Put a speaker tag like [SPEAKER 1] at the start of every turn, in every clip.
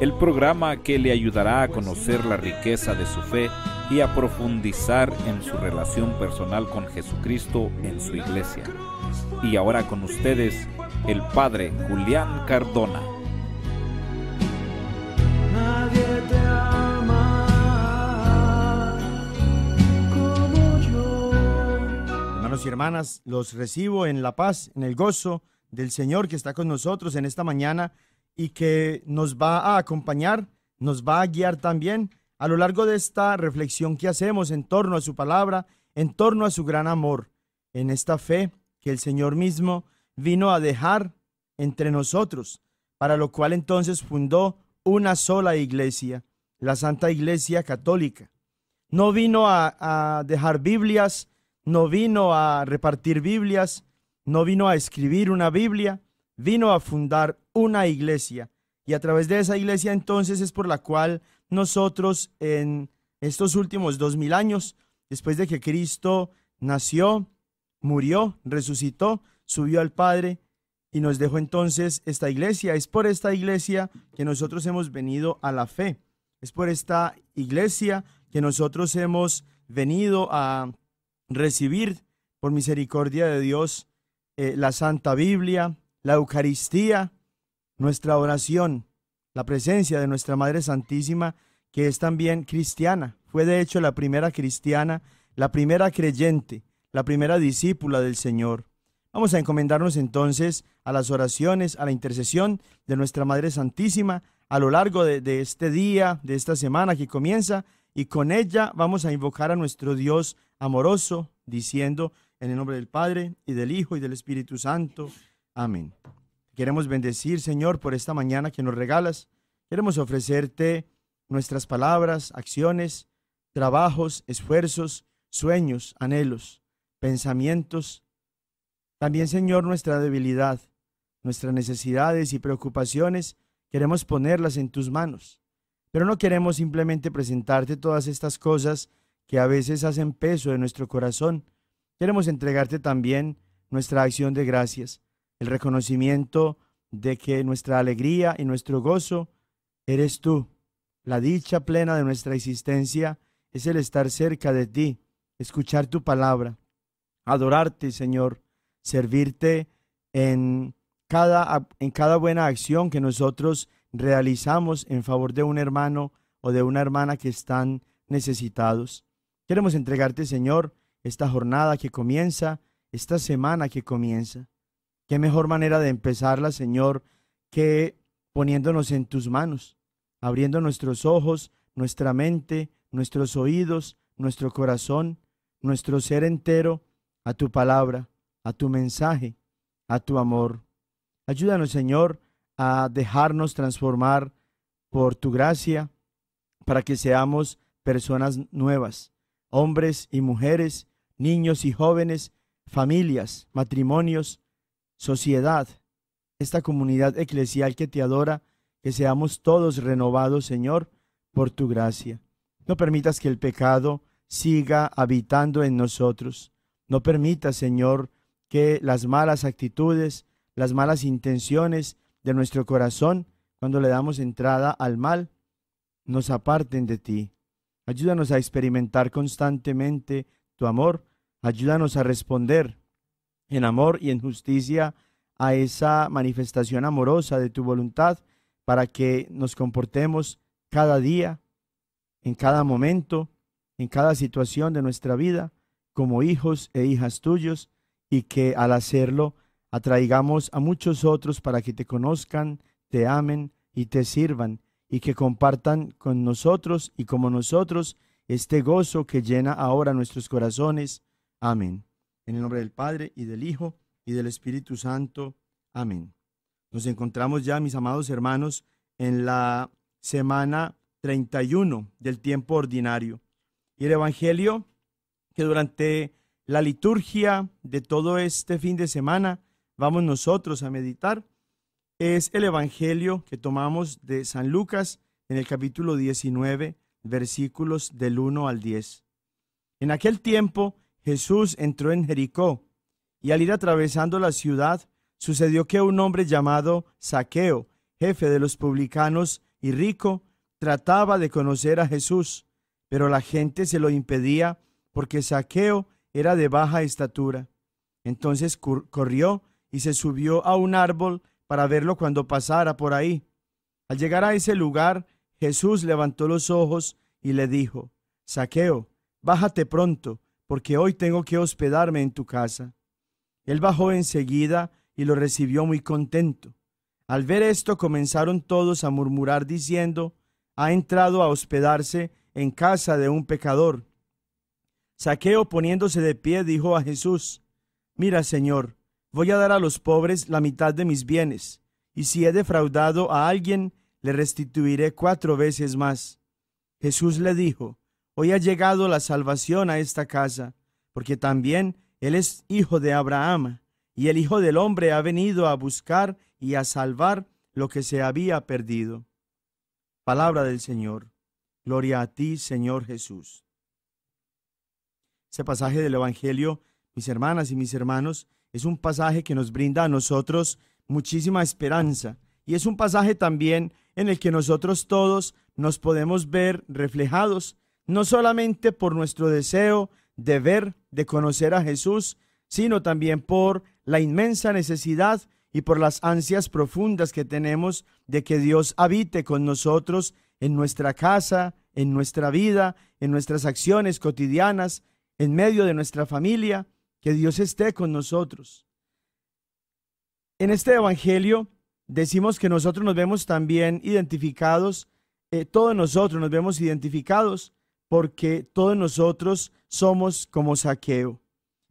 [SPEAKER 1] el programa que le ayudará a conocer la riqueza de su fe y a profundizar en su relación personal con Jesucristo en su iglesia. Y ahora con ustedes, el Padre Julián Cardona.
[SPEAKER 2] Hermanos y hermanas, los recibo en la paz, en el gozo del Señor que está con nosotros en esta mañana y que nos va a acompañar, nos va a guiar también a lo largo de esta reflexión que hacemos en torno a su palabra, en torno a su gran amor, en esta fe que el Señor mismo vino a dejar entre nosotros, para lo cual entonces fundó una sola iglesia, la Santa Iglesia Católica. No vino a, a dejar Biblias, no vino a repartir Biblias, no vino a escribir una Biblia, vino a fundar una iglesia. Y a través de esa iglesia entonces es por la cual nosotros en estos últimos dos mil años, después de que Cristo nació, murió, resucitó, subió al Padre y nos dejó entonces esta iglesia. Es por esta iglesia que nosotros hemos venido a la fe. Es por esta iglesia que nosotros hemos venido a recibir por misericordia de Dios eh, la Santa Biblia, la Eucaristía, nuestra oración, la presencia de nuestra Madre Santísima, que es también cristiana. Fue de hecho la primera cristiana, la primera creyente, la primera discípula del Señor. Vamos a encomendarnos entonces a las oraciones, a la intercesión de nuestra Madre Santísima a lo largo de, este día, de esta semana que comienza, y con ella vamos a invocar a nuestro Dios amoroso, diciendo en el nombre del Padre, y del Hijo, y del Espíritu Santo. Amén. Queremos bendecir, Señor, por esta mañana que nos regalas. Queremos ofrecerte nuestras palabras, acciones, trabajos, esfuerzos, sueños, anhelos, pensamientos. También, Señor, nuestra debilidad, nuestras necesidades y preocupaciones, queremos ponerlas en tus manos. Pero no queremos simplemente presentarte todas estas cosas que a veces hacen peso de nuestro corazón. Queremos entregarte también nuestra acción de gracias el reconocimiento de que nuestra alegría y nuestro gozo eres tú. La dicha plena de nuestra existencia es el estar cerca de ti, escuchar tu palabra, adorarte, Señor, servirte en cada, en cada buena acción que nosotros realizamos en favor de un hermano o de una hermana que están necesitados. Queremos entregarte, Señor, esta jornada que comienza, esta semana que comienza. Qué mejor manera de empezarla, Señor, que poniéndonos en tus manos, abriendo nuestros ojos, nuestra mente, nuestros oídos, nuestro corazón, nuestro ser entero a tu palabra, a tu mensaje, a tu amor. Ayúdanos, Señor, a dejarnos transformar por tu gracia para que seamos personas nuevas, hombres y mujeres, niños y jóvenes, familias, matrimonios, sociedad, esta comunidad eclesial que te adora, que seamos todos renovados, Señor, por tu gracia. No permitas que el pecado siga habitando en nosotros. No permitas, Señor, que las malas actitudes, las malas intenciones de nuestro corazón, cuando le damos entrada al mal, nos aparten de ti. Ayúdanos a experimentar constantemente tu amor. Ayúdanos a responder en amor y en justicia a esa manifestación amorosa de tu voluntad para que nos comportemos cada día, en cada momento, en cada situación de nuestra vida, como hijos e hijas tuyos, y que al hacerlo atraigamos a muchos otros para que te conozcan, te amen y te sirvan, y que compartan con nosotros y como nosotros este gozo que llena ahora nuestros corazones. Amén. En el nombre del Padre y del Hijo y del Espíritu Santo. Amén. Nos encontramos ya, mis amados hermanos, en la semana 31 del tiempo ordinario. Y el Evangelio que durante la liturgia de todo este fin de semana vamos nosotros a meditar es el Evangelio que tomamos de San Lucas en el capítulo 19, versículos del 1 al 10. En aquel tiempo Jesús entró en Jericó, y al ir atravesando la ciudad, sucedió que un hombre llamado Saqueo, jefe de los publicanos y rico, trataba de conocer a Jesús, pero la gente se lo impedía porque Saqueo era de baja estatura. Entonces corrió y se subió a un árbol para verlo cuando pasara por ahí. Al llegar a ese lugar, Jesús levantó los ojos y le dijo, Saqueo, bájate pronto porque hoy tengo que hospedarme en tu casa. Él bajó enseguida y lo recibió muy contento. Al ver esto comenzaron todos a murmurar diciendo, ha entrado a hospedarse en casa de un pecador. Saqueo poniéndose de pie dijo a Jesús, Mira, Señor, voy a dar a los pobres la mitad de mis bienes, y si he defraudado a alguien, le restituiré cuatro veces más. Jesús le dijo, Hoy ha llegado la salvación a esta casa, porque también Él es hijo de Abraham, y el Hijo del Hombre ha venido a buscar y a salvar lo que se había perdido. Palabra del Señor. Gloria a ti, Señor Jesús. Ese pasaje del Evangelio, mis hermanas y mis hermanos, es un pasaje que nos brinda a nosotros muchísima esperanza y es un pasaje también en el que nosotros todos nos podemos ver reflejados no solamente por nuestro deseo de ver, de conocer a Jesús, sino también por la inmensa necesidad y por las ansias profundas que tenemos de que Dios habite con nosotros en nuestra casa, en nuestra vida, en nuestras acciones cotidianas, en medio de nuestra familia, que Dios esté con nosotros. En este Evangelio decimos que nosotros nos vemos también identificados, eh, todos nosotros nos vemos identificados porque todos nosotros somos como saqueo.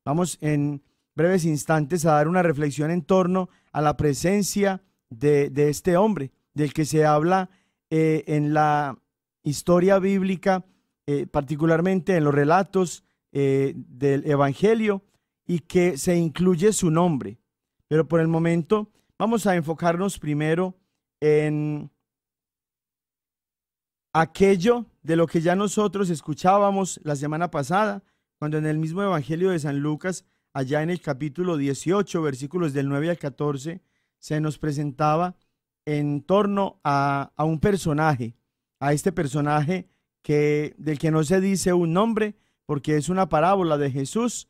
[SPEAKER 2] Vamos en breves instantes a dar una reflexión en torno a la presencia de, este hombre, del que se habla eh, en la historia bíblica, eh, particularmente en los relatos eh, del Evangelio, y que se incluye su nombre. Pero por el momento vamos a enfocarnos primero en aquello de lo que ya nosotros escuchábamos la semana pasada, cuando en el mismo Evangelio de San Lucas, allá en el capítulo 18, versículos del 9 al 14, se nos presentaba en torno a, un personaje, a este personaje que, del que no se dice un nombre, porque es una parábola de Jesús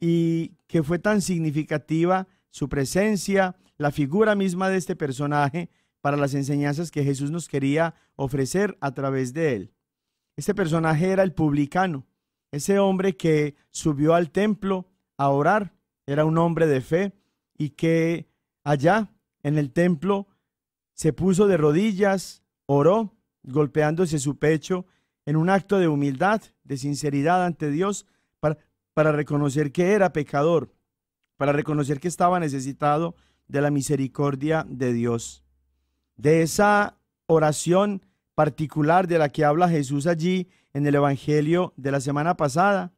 [SPEAKER 2] y que fue tan significativa su presencia, la figura misma de este personaje, para las enseñanzas que Jesús nos quería ofrecer a través de él. Este personaje era el publicano, ese hombre que subió al templo a orar, era un hombre de fe y que allá en el templo se puso de rodillas, oró, golpeándose su pecho en un acto de humildad, de sinceridad ante Dios, para, para reconocer que era pecador, para reconocer que estaba necesitado de la misericordia de Dios de esa oración particular de la que habla Jesús allí en el Evangelio de la semana pasada,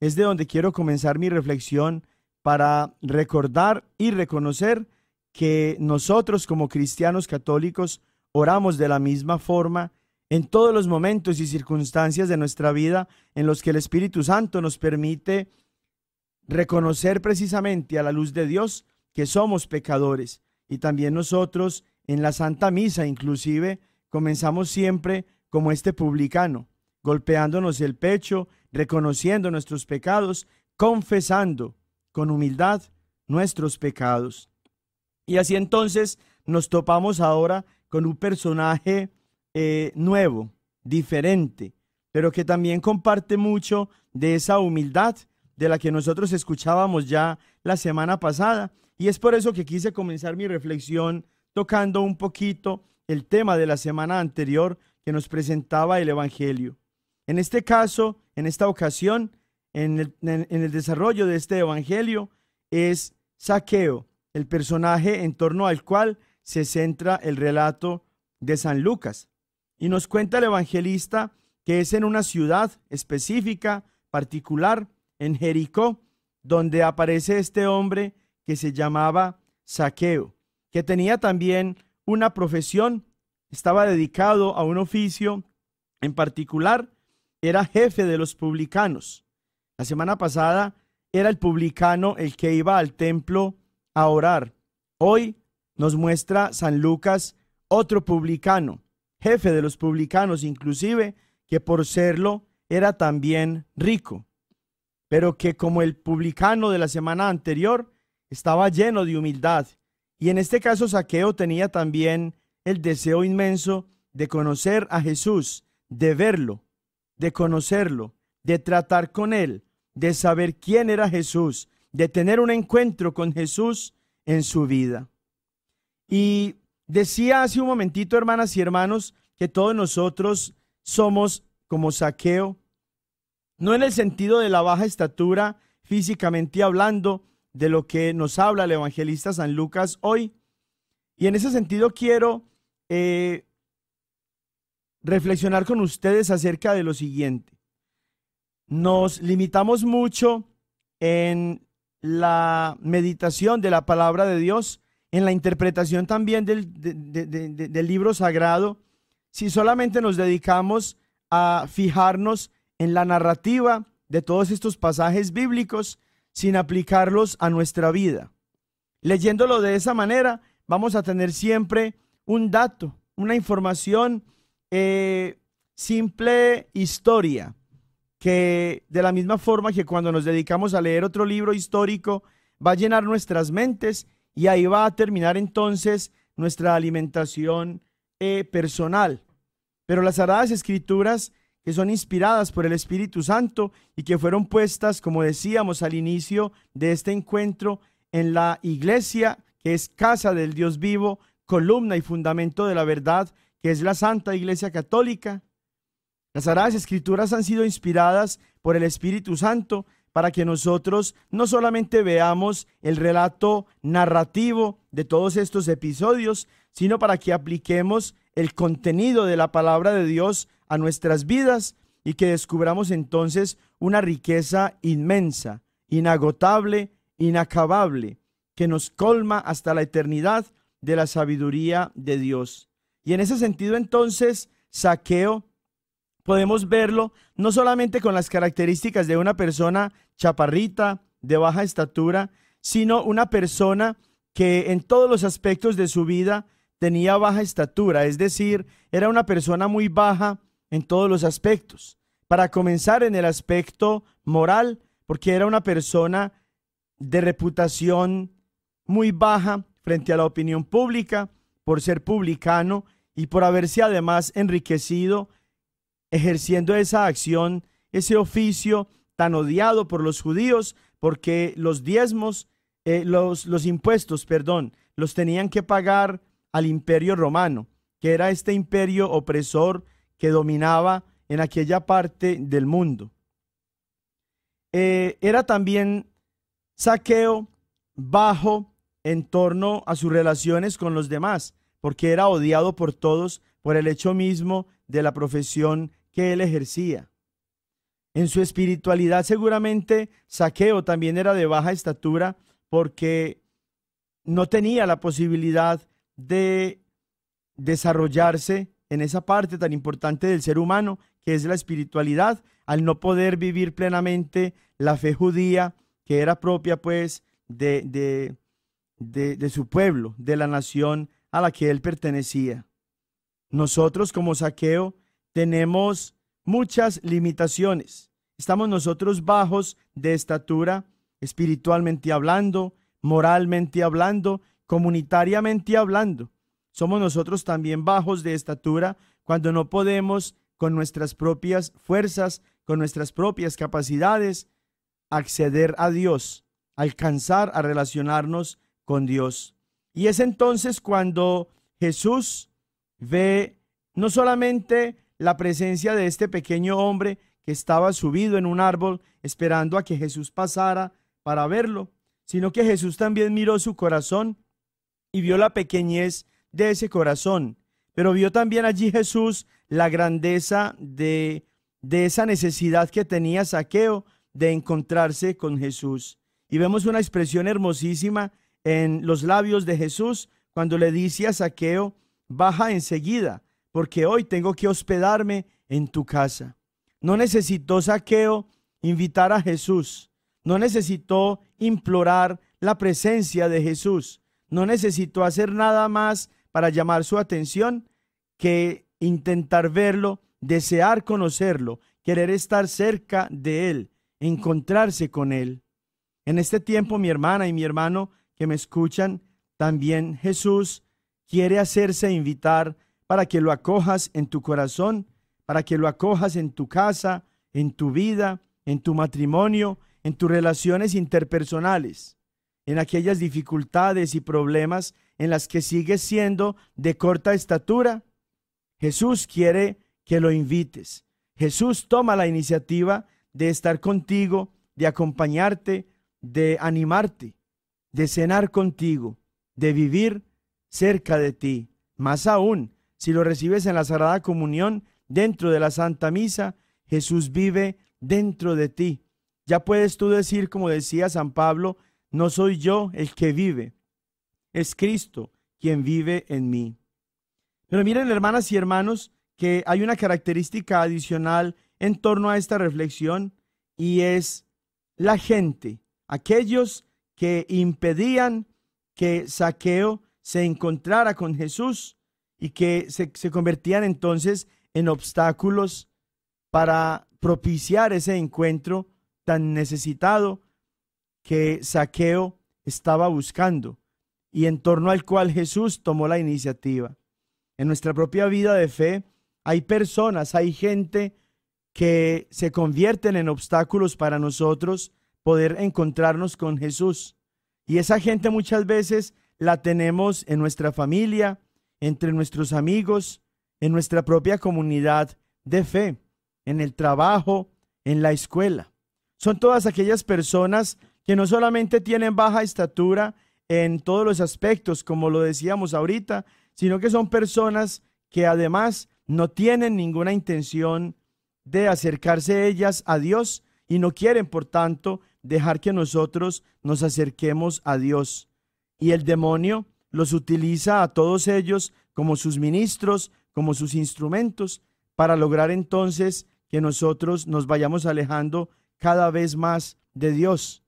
[SPEAKER 2] es de donde quiero comenzar mi reflexión para recordar y reconocer que nosotros como cristianos católicos oramos de la misma forma en todos los momentos y circunstancias de nuestra vida en los que el Espíritu Santo nos permite reconocer precisamente a la luz de Dios que somos pecadores y también nosotros en la Santa Misa, inclusive, comenzamos siempre como este publicano, golpeándonos el pecho, reconociendo nuestros pecados, confesando con humildad nuestros pecados. Y así entonces nos topamos ahora con un personaje eh, nuevo, diferente, pero que también comparte mucho de esa humildad de la que nosotros escuchábamos ya la semana pasada. Y es por eso que quise comenzar mi reflexión tocando un poquito el tema de la semana anterior que nos presentaba el Evangelio. En este caso, en esta ocasión, en el, desarrollo de este Evangelio, es Saqueo, el personaje en torno al cual se centra el relato de San Lucas. Y nos cuenta el evangelista que es en una ciudad específica, particular, en Jericó, donde aparece este hombre que se llamaba Saqueo que tenía también una profesión, estaba dedicado a un oficio en particular, era jefe de los publicanos. La semana pasada era el publicano el que iba al templo a orar. Hoy nos muestra San Lucas otro publicano, jefe de los publicanos inclusive, que por serlo era también rico, pero que como el publicano de la semana anterior estaba lleno de humildad y en este caso Saqueo tenía también el deseo inmenso de conocer a Jesús, de verlo, de conocerlo, de tratar con él, de saber quién era Jesús, de tener un encuentro con Jesús en su vida. Y decía hace un momentito, hermanas y hermanos, que todos nosotros somos como saqueo, no en el sentido de la baja estatura físicamente hablando, de lo que nos habla el evangelista San Lucas hoy. Y en ese sentido quiero eh, reflexionar con ustedes acerca de lo siguiente. Nos limitamos mucho en la meditación de la palabra de Dios, en la interpretación también del, del libro sagrado, si solamente nos dedicamos a fijarnos en la narrativa de todos estos pasajes bíblicos sin aplicarlos a nuestra vida. Leyéndolo de esa manera, vamos a tener siempre un dato, una información, eh, simple historia, que de la misma forma que cuando nos dedicamos a leer otro libro histórico, va a llenar nuestras mentes y ahí va a terminar entonces nuestra alimentación eh, personal. Pero las Sagradas Escrituras que son inspiradas por el Espíritu Santo y que fueron puestas, como decíamos al inicio de este encuentro, en la iglesia, que es casa del Dios vivo, columna y fundamento de la verdad, que es la Santa Iglesia Católica. Las Sagradas Escrituras han sido inspiradas por el Espíritu Santo para que nosotros no solamente veamos el relato narrativo de todos estos episodios, sino para que apliquemos el contenido de la palabra de Dios a nuestras vidas y que descubramos entonces una riqueza inmensa, inagotable, inacabable, que nos colma hasta la eternidad de la sabiduría de Dios. Y en ese sentido entonces, saqueo, podemos verlo no solamente con las características de una persona chaparrita, de baja estatura, sino una persona que en todos los aspectos de su vida tenía baja estatura, es decir, era una persona muy baja en todos los aspectos. Para comenzar en el aspecto moral, porque era una persona de reputación muy baja frente a la opinión pública, por ser publicano y por haberse además enriquecido ejerciendo esa acción, ese oficio tan odiado por los judíos, porque los diezmos, eh, los, los impuestos, perdón, los tenían que pagar al imperio romano, que era este imperio opresor que dominaba en aquella parte del mundo. Eh, era también saqueo bajo en torno a sus relaciones con los demás, porque era odiado por todos por el hecho mismo de la profesión que él ejercía. En su espiritualidad seguramente Saqueo también era de baja estatura porque no tenía la posibilidad de desarrollarse en esa parte tan importante del ser humano que es la espiritualidad, al no poder vivir plenamente la fe judía que era propia pues de, de, de su pueblo, de la nación a la que él pertenecía. Nosotros como saqueo tenemos muchas limitaciones. Estamos nosotros bajos de estatura, espiritualmente hablando, moralmente hablando, comunitariamente hablando somos nosotros también bajos de estatura cuando no podemos con nuestras propias fuerzas, con nuestras propias capacidades, acceder a Dios, alcanzar a relacionarnos con Dios. Y es entonces cuando Jesús ve no solamente la presencia de este pequeño hombre que estaba subido en un árbol esperando a que Jesús pasara para verlo, sino que Jesús también miró su corazón y vio la pequeñez de ese corazón. Pero vio también allí Jesús la grandeza de, de esa necesidad que tenía Saqueo de encontrarse con Jesús. Y vemos una expresión hermosísima en los labios de Jesús cuando le dice a Saqueo, baja enseguida, porque hoy tengo que hospedarme en tu casa. No necesitó Saqueo invitar a Jesús, no necesitó implorar la presencia de Jesús, no necesitó hacer nada más para llamar su atención que intentar verlo, desear conocerlo, querer estar cerca de Él, encontrarse con Él. En este tiempo, mi hermana y mi hermano que me escuchan, también Jesús quiere hacerse invitar para que lo acojas en tu corazón, para que lo acojas en tu casa, en tu vida, en tu matrimonio, en tus relaciones interpersonales, en aquellas dificultades y problemas en las que sigues siendo de corta estatura? Jesús quiere que lo invites. Jesús toma la iniciativa de estar contigo, de acompañarte, de animarte, de cenar contigo, de vivir cerca de ti. Más aún, si lo recibes en la Sagrada Comunión, dentro de la Santa Misa, Jesús vive dentro de ti. Ya puedes tú decir, como decía San Pablo, no soy yo el que vive, es Cristo quien vive en mí. Pero miren, hermanas y hermanos, que hay una característica adicional en torno a esta reflexión y es la gente, aquellos que impedían que Saqueo se encontrara con Jesús y que se, convertían entonces en obstáculos para propiciar ese encuentro tan necesitado que Saqueo estaba buscando y en torno al cual Jesús tomó la iniciativa. En nuestra propia vida de fe hay personas, hay gente que se convierten en obstáculos para nosotros poder encontrarnos con Jesús. Y esa gente muchas veces la tenemos en nuestra familia, entre nuestros amigos, en nuestra propia comunidad de fe, en el trabajo, en la escuela. Son todas aquellas personas que no solamente tienen baja estatura, en todos los aspectos, como lo decíamos ahorita, sino que son personas que además no tienen ninguna intención de acercarse ellas a Dios y no quieren, por tanto, dejar que nosotros nos acerquemos a Dios. Y el demonio los utiliza a todos ellos como sus ministros, como sus instrumentos, para lograr entonces que nosotros nos vayamos alejando cada vez más de Dios.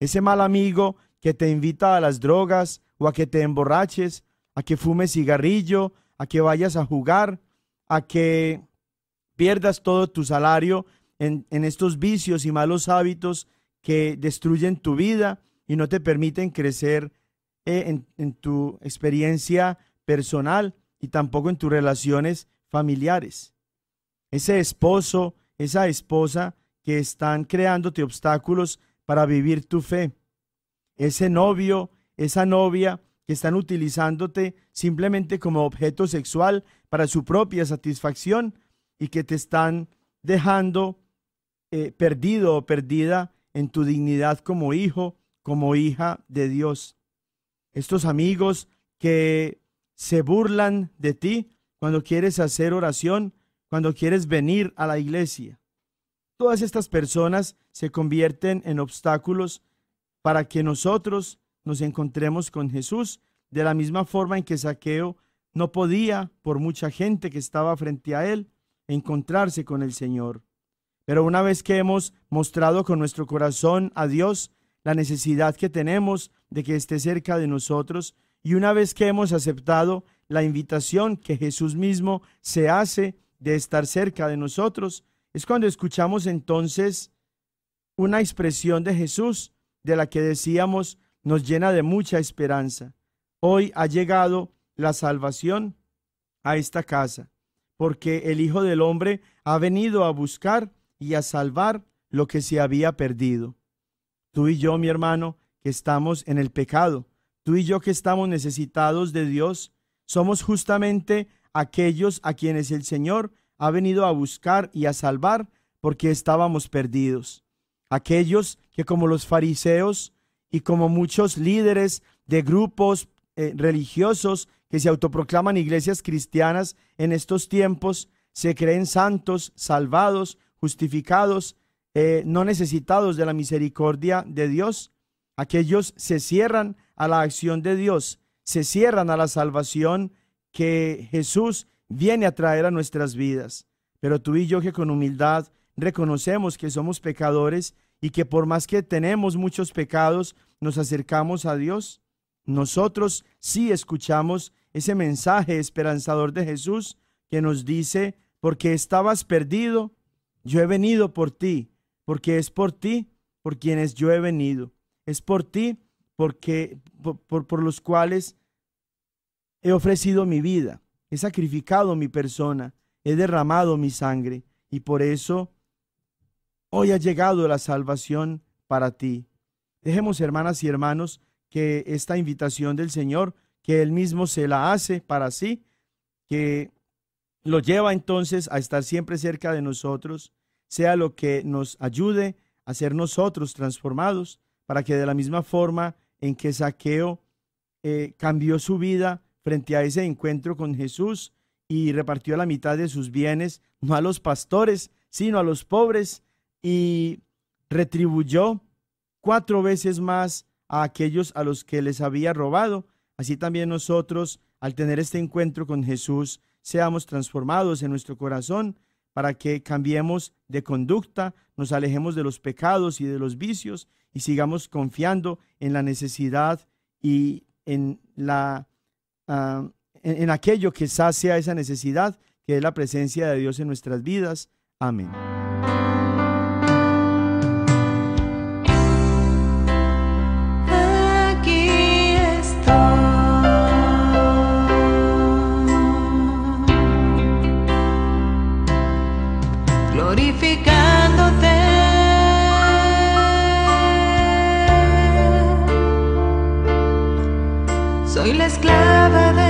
[SPEAKER 2] Ese mal amigo que te invita a las drogas o a que te emborraches, a que fumes cigarrillo, a que vayas a jugar, a que pierdas todo tu salario en, estos vicios y malos hábitos que destruyen tu vida y no te permiten crecer eh, en, en tu experiencia personal y tampoco en tus relaciones familiares. Ese esposo, esa esposa que están creándote obstáculos para vivir tu fe ese novio, esa novia que están utilizándote simplemente como objeto sexual para su propia satisfacción y que te están dejando eh, perdido o perdida en tu dignidad como hijo, como hija de Dios. Estos amigos que se burlan de ti cuando quieres hacer oración, cuando quieres venir a la iglesia. Todas estas personas se convierten en obstáculos para que nosotros nos encontremos con Jesús, de la misma forma en que Saqueo no podía, por mucha gente que estaba frente a él, encontrarse con el Señor. Pero una vez que hemos mostrado con nuestro corazón a Dios la necesidad que tenemos de que esté cerca de nosotros, y una vez que hemos aceptado la invitación que Jesús mismo se hace de estar cerca de nosotros, es cuando escuchamos entonces una expresión de Jesús de la que decíamos nos llena de mucha esperanza. Hoy ha llegado la salvación a esta casa, porque el Hijo del Hombre ha venido a buscar y a salvar lo que se había perdido. Tú y yo, mi hermano, que estamos en el pecado, tú y yo que estamos necesitados de Dios, somos justamente aquellos a quienes el Señor ha venido a buscar y a salvar porque estábamos perdidos aquellos que como los fariseos y como muchos líderes de grupos eh, religiosos que se autoproclaman iglesias cristianas en estos tiempos, se creen santos, salvados, justificados, eh, no necesitados de la misericordia de Dios. Aquellos se cierran a la acción de Dios, se cierran a la salvación que Jesús viene a traer a nuestras vidas. Pero tú y yo que con humildad reconocemos que somos pecadores y que por más que tenemos muchos pecados, nos acercamos a Dios. Nosotros sí escuchamos ese mensaje esperanzador de Jesús que nos dice, porque estabas perdido, yo he venido por ti, porque es por ti por quienes yo he venido, es por ti porque, por, por los cuales he ofrecido mi vida, he sacrificado mi persona, he derramado mi sangre y por eso Hoy ha llegado la salvación para ti. Dejemos, hermanas y hermanos, que esta invitación del Señor, que Él mismo se la hace para sí, que lo lleva entonces a estar siempre cerca de nosotros, sea lo que nos ayude a ser nosotros transformados, para que de la misma forma en que Saqueo eh, cambió su vida frente a ese encuentro con Jesús y repartió la mitad de sus bienes, no a los pastores, sino a los pobres, y retribuyó cuatro veces más a aquellos a los que les había robado. Así también nosotros, al tener este encuentro con Jesús, seamos transformados en nuestro corazón para que cambiemos de conducta, nos alejemos de los pecados y de los vicios y sigamos confiando en la necesidad y en, la, ah, en, aquello que sacia esa necesidad, que es la presencia de Dios en nuestras vidas. Amén.
[SPEAKER 1] esclava de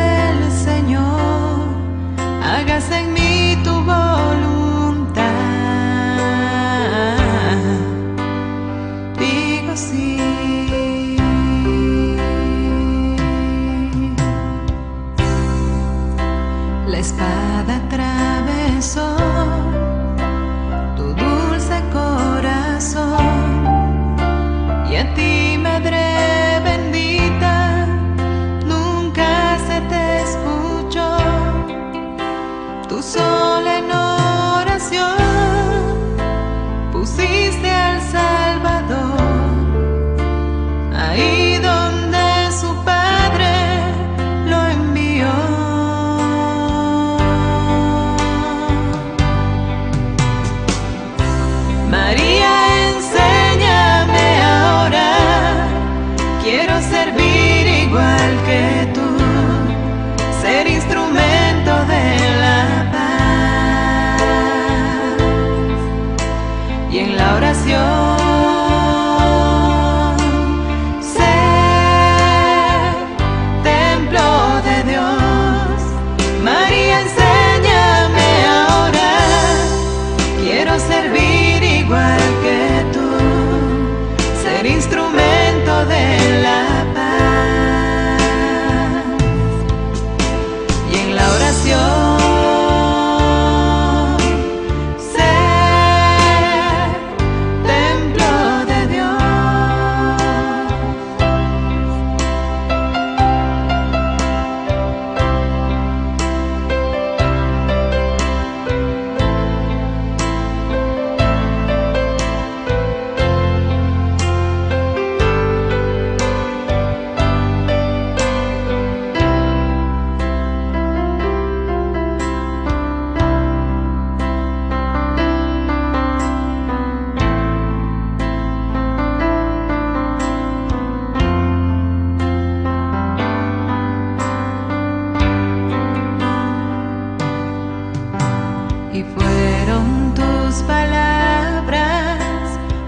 [SPEAKER 1] y fueron tus palabras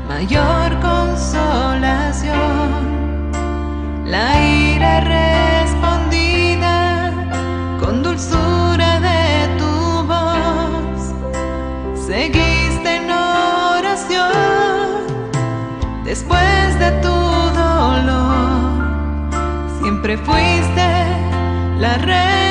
[SPEAKER 1] mayor consolación. La ira respondida con dulzura de tu voz. Seguiste en oración después de tu dolor. Siempre fuiste la reina.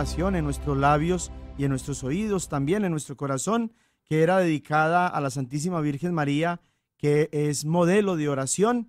[SPEAKER 2] en nuestros labios y en nuestros oídos, también en nuestro corazón, que era dedicada a la Santísima Virgen María, que es modelo de oración,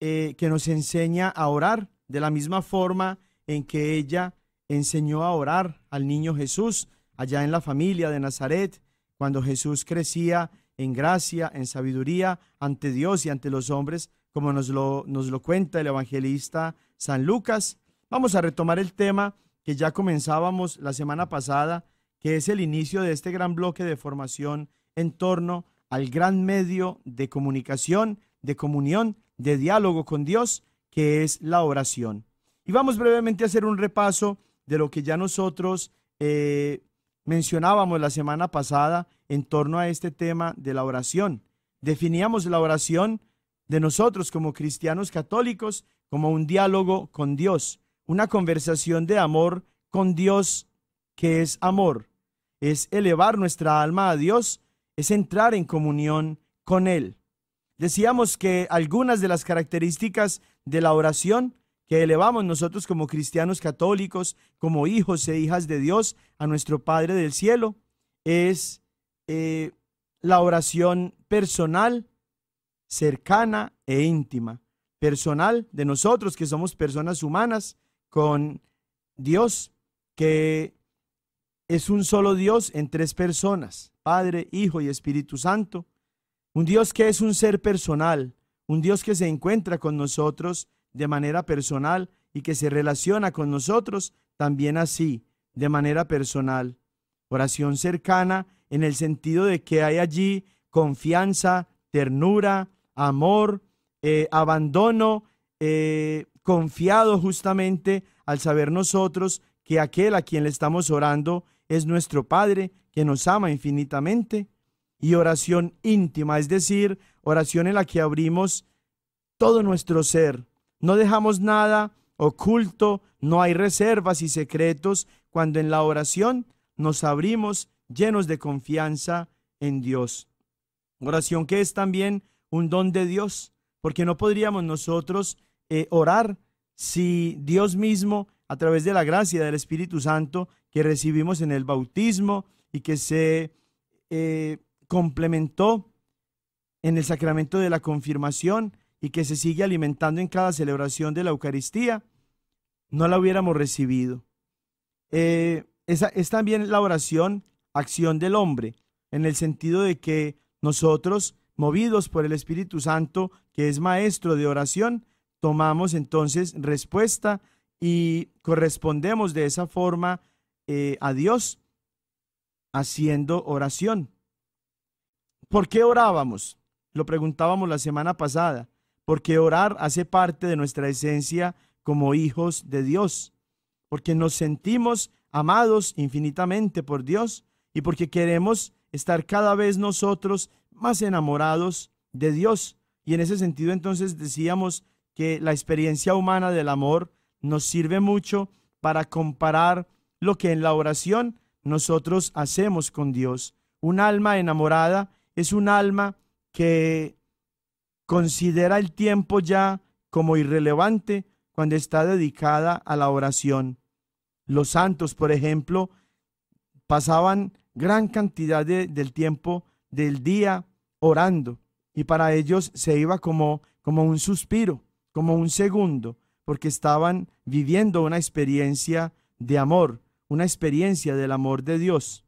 [SPEAKER 2] eh, que nos enseña a orar de la misma forma en que ella enseñó a orar al niño Jesús allá en la familia de Nazaret, cuando Jesús crecía en gracia, en sabiduría ante Dios y ante los hombres, como nos lo, nos lo cuenta el evangelista San Lucas. Vamos a retomar el tema que ya comenzábamos la semana pasada, que es el inicio de este gran bloque de formación en torno al gran medio de comunicación, de comunión, de diálogo con Dios, que es la oración. Y vamos brevemente a hacer un repaso de lo que ya nosotros eh, mencionábamos la semana pasada en torno a este tema de la oración. Definíamos la oración de nosotros como cristianos católicos como un diálogo con Dios, una conversación de amor con Dios, que es amor. Es elevar nuestra alma a Dios, es entrar en comunión con Él. Decíamos que algunas de las características de la oración que elevamos nosotros como cristianos católicos, como hijos e hijas de Dios, a nuestro Padre del Cielo, es eh, la oración personal, cercana e íntima. Personal de nosotros que somos personas humanas con Dios, que es un solo Dios en tres personas, Padre, Hijo y Espíritu Santo. Un Dios que es un ser personal, un Dios que se encuentra con nosotros de manera personal y que se relaciona con nosotros también así, de manera personal. Oración cercana en el sentido de que hay allí confianza, ternura, amor, eh, abandono, eh, confiado justamente al saber nosotros que aquel a quien le estamos orando es nuestro Padre, que nos ama infinitamente, y oración íntima, es decir, oración en la que abrimos todo nuestro ser. No dejamos nada oculto, no hay reservas y secretos cuando en la oración nos abrimos llenos de confianza en Dios. Oración que es también un don de Dios, porque no podríamos nosotros eh, orar si Dios mismo, a través de la gracia del Espíritu Santo que recibimos en el bautismo y que se eh, complementó en el sacramento de la confirmación y que se sigue alimentando en cada celebración de la Eucaristía, no la hubiéramos recibido. Eh, esa, es también la oración acción del hombre, en el sentido de que nosotros, movidos por el Espíritu Santo, que es maestro de oración, tomamos entonces respuesta y correspondemos de esa forma eh, a Dios haciendo oración. ¿Por qué orábamos? Lo preguntábamos la semana pasada, porque orar hace parte de nuestra esencia como hijos de Dios, porque nos sentimos amados infinitamente por Dios y porque queremos estar cada vez nosotros más enamorados de Dios. Y en ese sentido entonces decíamos que la experiencia humana del amor nos sirve mucho para comparar lo que en la oración nosotros hacemos con Dios. Un alma enamorada es un alma que considera el tiempo ya como irrelevante cuando está dedicada a la oración. Los santos, por ejemplo, pasaban gran cantidad del tiempo del día orando y para ellos se iba como, como un suspiro como un segundo, porque estaban viviendo una experiencia de amor, una experiencia del amor de Dios.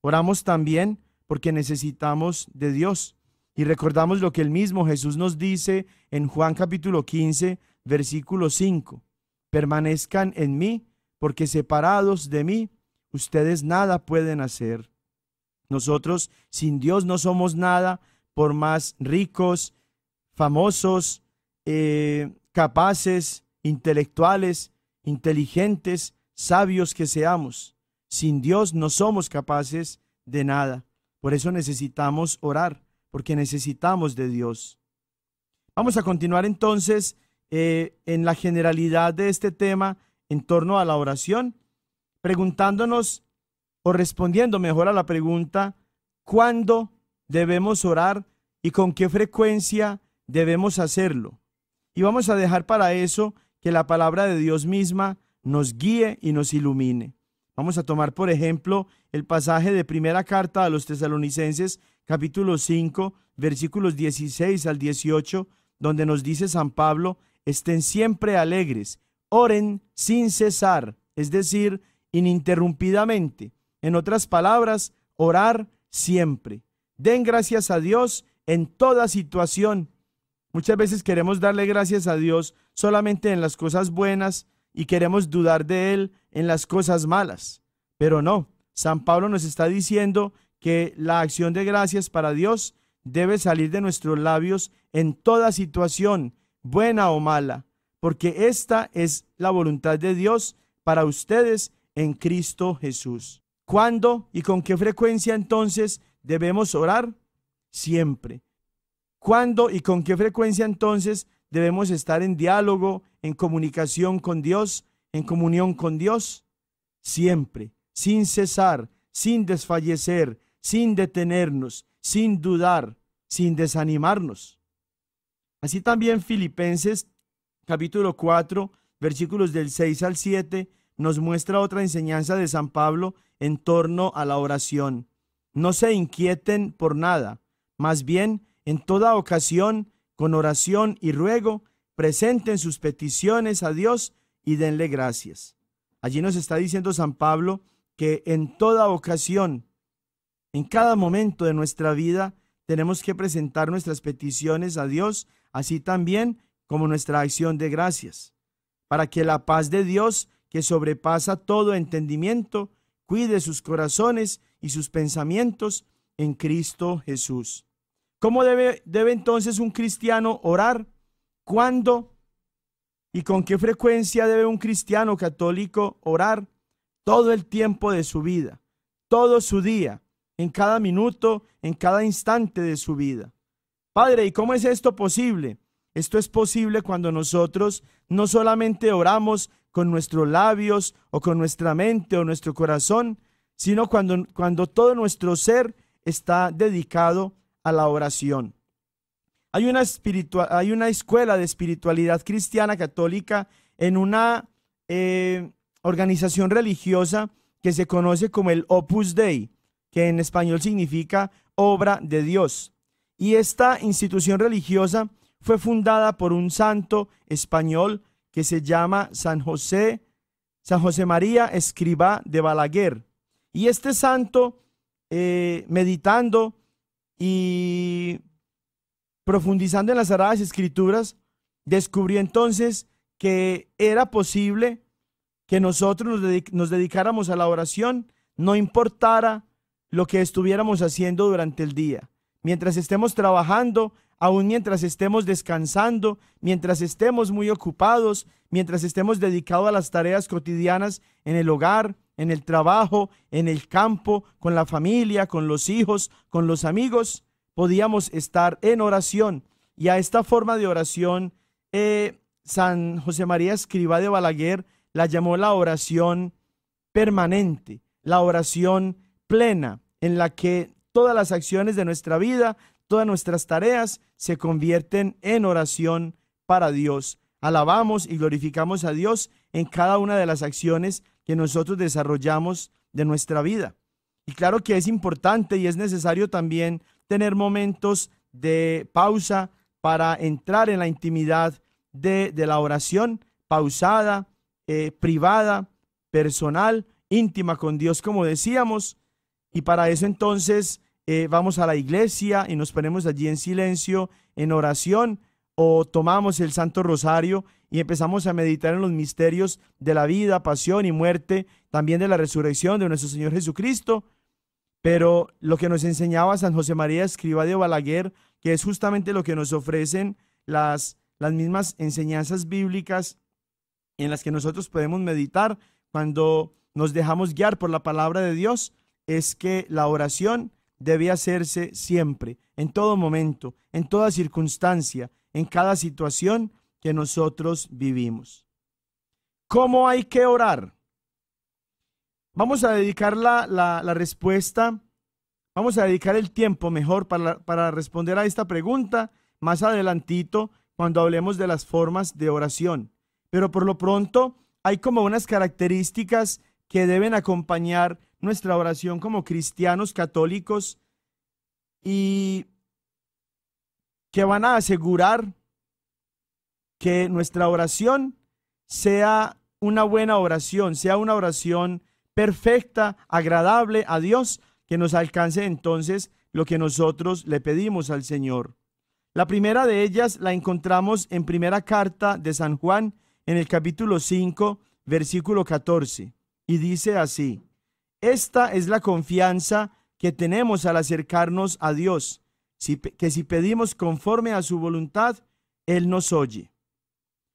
[SPEAKER 2] Oramos también porque necesitamos de Dios y recordamos lo que el mismo Jesús nos dice en Juan capítulo 15, versículo 5. Permanezcan en mí, porque separados de mí, ustedes nada pueden hacer. Nosotros sin Dios no somos nada, por más ricos, famosos, eh, capaces, intelectuales, inteligentes, sabios que seamos. Sin Dios no somos capaces de nada. Por eso necesitamos orar, porque necesitamos de Dios. Vamos a continuar entonces eh, en la generalidad de este tema en torno a la oración, preguntándonos o respondiendo mejor a la pregunta, ¿cuándo debemos orar y con qué frecuencia debemos hacerlo? Y vamos a dejar para eso que la palabra de Dios misma nos guíe y nos ilumine. Vamos a tomar, por ejemplo, el pasaje de primera carta a los tesalonicenses, capítulo 5, versículos 16 al 18, donde nos dice San Pablo, estén siempre alegres, oren sin cesar, es decir, ininterrumpidamente. En otras palabras, orar siempre. Den gracias a Dios en toda situación Muchas veces queremos darle gracias a Dios solamente en las cosas buenas y queremos dudar de Él en las cosas malas. Pero no, San Pablo nos está diciendo que la acción de gracias para Dios debe salir de nuestros labios en toda situación, buena o mala, porque esta es la voluntad de Dios para ustedes en Cristo Jesús. ¿Cuándo y con qué frecuencia entonces debemos orar? Siempre ¿Cuándo y con qué frecuencia entonces debemos estar en diálogo, en comunicación con Dios, en comunión con Dios? Siempre, sin cesar, sin desfallecer, sin detenernos, sin dudar, sin desanimarnos. Así también Filipenses capítulo 4, versículos del 6 al 7, nos muestra otra enseñanza de San Pablo en torno a la oración. No se inquieten por nada, más bien en toda ocasión, con oración y ruego, presenten sus peticiones a Dios y denle gracias. Allí nos está diciendo San Pablo que en toda ocasión, en cada momento de nuestra vida, tenemos que presentar nuestras peticiones a Dios, así también como nuestra acción de gracias, para que la paz de Dios, que sobrepasa todo entendimiento, cuide sus corazones y sus pensamientos en Cristo Jesús. ¿Cómo debe, debe entonces un cristiano orar? ¿Cuándo? ¿Y con qué frecuencia debe un cristiano católico orar? Todo el tiempo de su vida, todo su día, en cada minuto, en cada instante de su vida. Padre, ¿y cómo es esto posible? Esto es posible cuando nosotros no solamente oramos con nuestros labios o con nuestra mente o nuestro corazón, sino cuando, cuando todo nuestro ser está dedicado a la oración. Hay una, hay una escuela de espiritualidad cristiana católica en una eh, organización religiosa que se conoce como el Opus Dei, que en español significa obra de Dios. Y esta institución religiosa fue fundada por un santo español que se llama San José, San José María escriba de Balaguer. Y este santo, eh, meditando y profundizando en las Sagradas Escrituras, descubrí entonces que era posible que nosotros nos, dedicáramos a la oración, no importara lo que estuviéramos haciendo durante el día. Mientras estemos trabajando, aún mientras estemos descansando, mientras estemos muy ocupados, mientras estemos dedicados a las tareas cotidianas en el hogar, en el trabajo, en el campo, con la familia, con los hijos, con los amigos, podíamos estar en oración. Y a esta forma de oración, eh, San José María Escriba de Balaguer la llamó la oración permanente, la oración plena, en la que todas las acciones de nuestra vida, todas nuestras tareas se convierten en oración para Dios. Alabamos y glorificamos a Dios en cada una de las acciones que nosotros desarrollamos de nuestra vida. Y claro que es importante y es necesario también tener momentos de pausa para entrar en la intimidad de, la oración, pausada, eh, privada, personal, íntima con Dios, como decíamos. Y para eso entonces eh, vamos a la iglesia y nos ponemos allí en silencio, en oración, o tomamos el Santo Rosario y empezamos a meditar en los misterios de la vida, pasión y muerte, también de la resurrección de nuestro Señor Jesucristo. Pero lo que nos enseñaba San José María Escriba de Balaguer, que es justamente lo que nos ofrecen las, las mismas enseñanzas bíblicas en las que nosotros podemos meditar cuando nos dejamos guiar por la palabra de Dios, es que la oración debe hacerse siempre, en todo momento, en toda circunstancia, en cada situación que nosotros vivimos. ¿Cómo hay que orar? Vamos a dedicar la, respuesta, vamos a dedicar el tiempo mejor para, para responder a esta pregunta más adelantito cuando hablemos de las formas de oración. Pero por lo pronto hay como unas características que deben acompañar nuestra oración como cristianos católicos y que van a asegurar que nuestra oración sea una buena oración, sea una oración perfecta, agradable a Dios, que nos alcance entonces lo que nosotros le pedimos al Señor. La primera de ellas la encontramos en primera carta de San Juan, en el capítulo 5, versículo 14, y dice así, Esta es la confianza que tenemos al acercarnos a Dios, que si pedimos conforme a su voluntad, Él nos oye.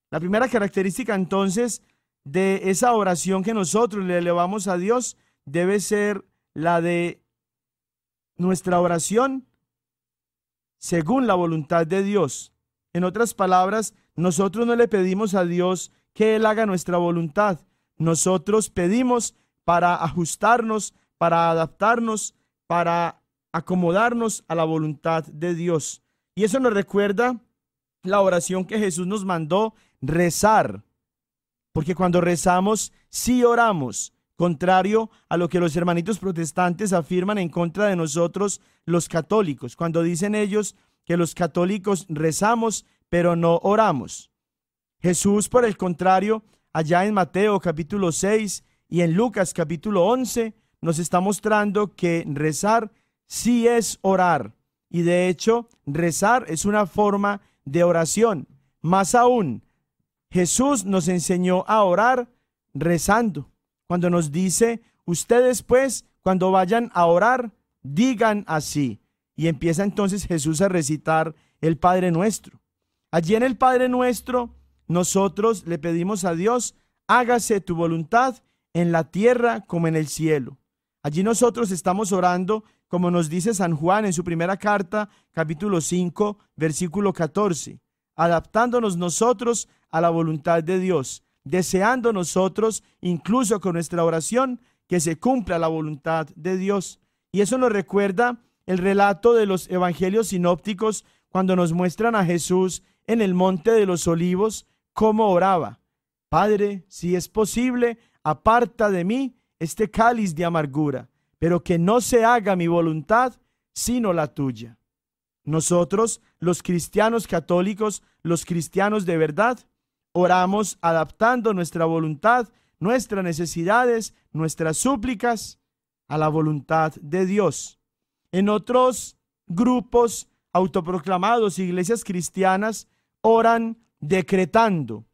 [SPEAKER 2] La primera característica entonces de esa oración que nosotros le elevamos a Dios debe ser la de nuestra oración según la voluntad de Dios. En otras palabras, nosotros no le pedimos a Dios que Él haga nuestra voluntad. Nosotros pedimos para ajustarnos, para adaptarnos, para acomodarnos a la voluntad de Dios. Y eso nos recuerda la oración que Jesús nos mandó rezar. Porque cuando rezamos, sí oramos, contrario a lo que los hermanitos protestantes afirman en contra de nosotros los católicos, cuando dicen ellos que los católicos rezamos, pero no oramos. Jesús, por el contrario, allá en Mateo capítulo 6 y en Lucas capítulo 11, nos está mostrando que rezar sí es orar. Y de hecho, rezar es una forma de oración. Más aún, Jesús nos enseñó a orar rezando. Cuando nos dice, ustedes pues, cuando vayan a orar, digan así. Y empieza entonces Jesús a recitar el Padre Nuestro. Allí en el Padre Nuestro, nosotros le pedimos a Dios, hágase tu voluntad en la tierra como en el cielo. Allí nosotros estamos orando, como nos dice San Juan en su primera carta, capítulo 5, versículo 14, adaptándonos nosotros a la voluntad de Dios, deseando nosotros, incluso con nuestra oración, que se cumpla la voluntad de Dios. Y eso nos recuerda el relato de los evangelios sinópticos cuando nos muestran a Jesús en el monte de los olivos cómo oraba. Padre, si es posible, aparta de mí este cáliz de amargura, pero que no se haga mi voluntad, sino la tuya. Nosotros, los cristianos católicos, los cristianos de verdad, oramos adaptando nuestra voluntad, nuestras necesidades, nuestras súplicas a la voluntad de Dios. En otros grupos autoproclamados, iglesias cristianas, oran decretando,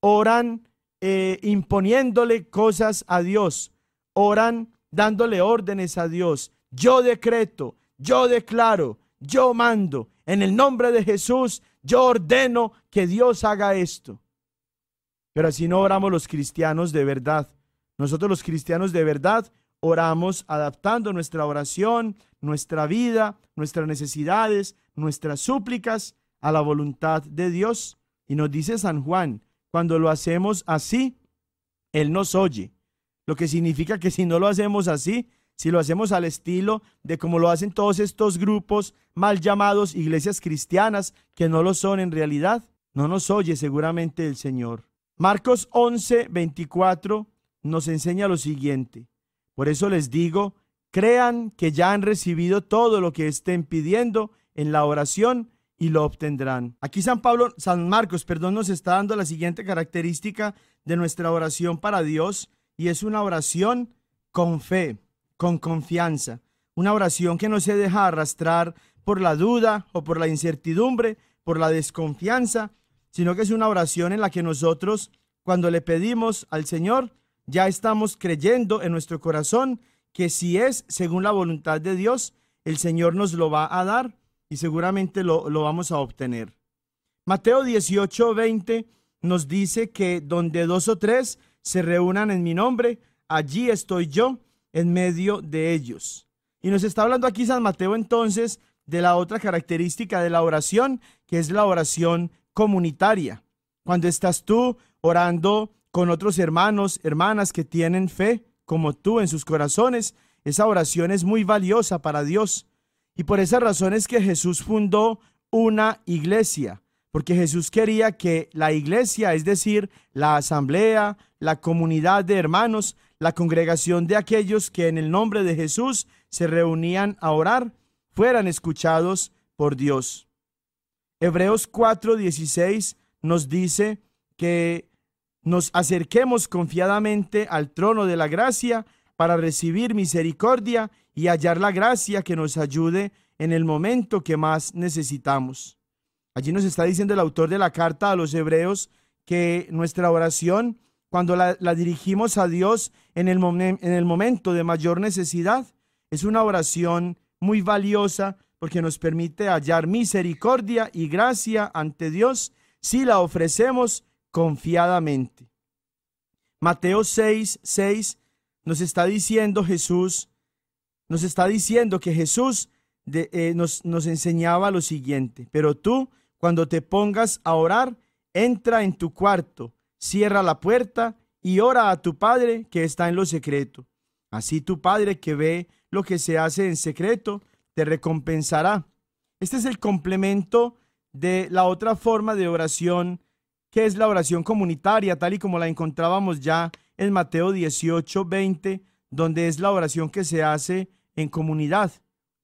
[SPEAKER 2] oran eh, imponiéndole cosas a Dios, oran dándole órdenes a Dios. Yo decreto, yo declaro, yo mando, en el nombre de Jesús, yo ordeno que Dios haga esto. Pero así no oramos los cristianos de verdad. Nosotros los cristianos de verdad oramos adaptando nuestra oración, nuestra vida, nuestras necesidades, nuestras súplicas a la voluntad de Dios. Y nos dice San Juan, cuando lo hacemos así, Él nos oye. Lo que significa que si no lo hacemos así, si lo hacemos al estilo de como lo hacen todos estos grupos mal llamados iglesias cristianas, que no lo son en realidad, no nos oye seguramente el Señor. Marcos 11, 24 nos enseña lo siguiente. Por eso les digo, crean que ya han recibido todo lo que estén pidiendo en la oración y lo obtendrán. Aquí San Pablo, San Marcos, perdón, nos está dando la siguiente característica de nuestra oración para Dios y es una oración con fe, con confianza, una oración que no se deja arrastrar por la duda o por la incertidumbre, por la desconfianza sino que es una oración en la que nosotros, cuando le pedimos al Señor, ya estamos creyendo en nuestro corazón que si es según la voluntad de Dios, el Señor nos lo va a dar y seguramente lo, vamos a obtener. Mateo 18, 20 nos dice que donde dos o tres se reúnan en mi nombre, allí estoy yo en medio de ellos. Y nos está hablando aquí San Mateo entonces de la otra característica de la oración, que es la oración comunitaria. Cuando estás tú orando con otros hermanos, hermanas que tienen fe como tú en sus corazones, esa oración es muy valiosa para Dios. Y por esa razón es que Jesús fundó una iglesia, porque Jesús quería que la iglesia, es decir, la asamblea, la comunidad de hermanos, la congregación de aquellos que en el nombre de Jesús se reunían a orar, fueran escuchados por Dios. Hebreos 4:16 nos dice que nos acerquemos confiadamente al trono de la gracia para recibir misericordia y hallar la gracia que nos ayude en el momento que más necesitamos. Allí nos está diciendo el autor de la carta a los hebreos que nuestra oración, cuando la, dirigimos a Dios en el momento de mayor necesidad, es una oración muy valiosa porque nos permite hallar misericordia y gracia ante Dios si la ofrecemos confiadamente. Mateo 6, 6 nos está diciendo Jesús, nos está diciendo que Jesús eh, nos, nos enseñaba lo siguiente, pero tú cuando te pongas a orar, entra en tu cuarto, cierra la puerta y ora a tu Padre que está en lo secreto. Así tu Padre que ve lo que se hace en secreto, te recompensará. Este es el complemento de la otra forma de oración, que es la oración comunitaria, tal y como la encontrábamos ya en Mateo 18, 20, donde es la oración que se hace en comunidad,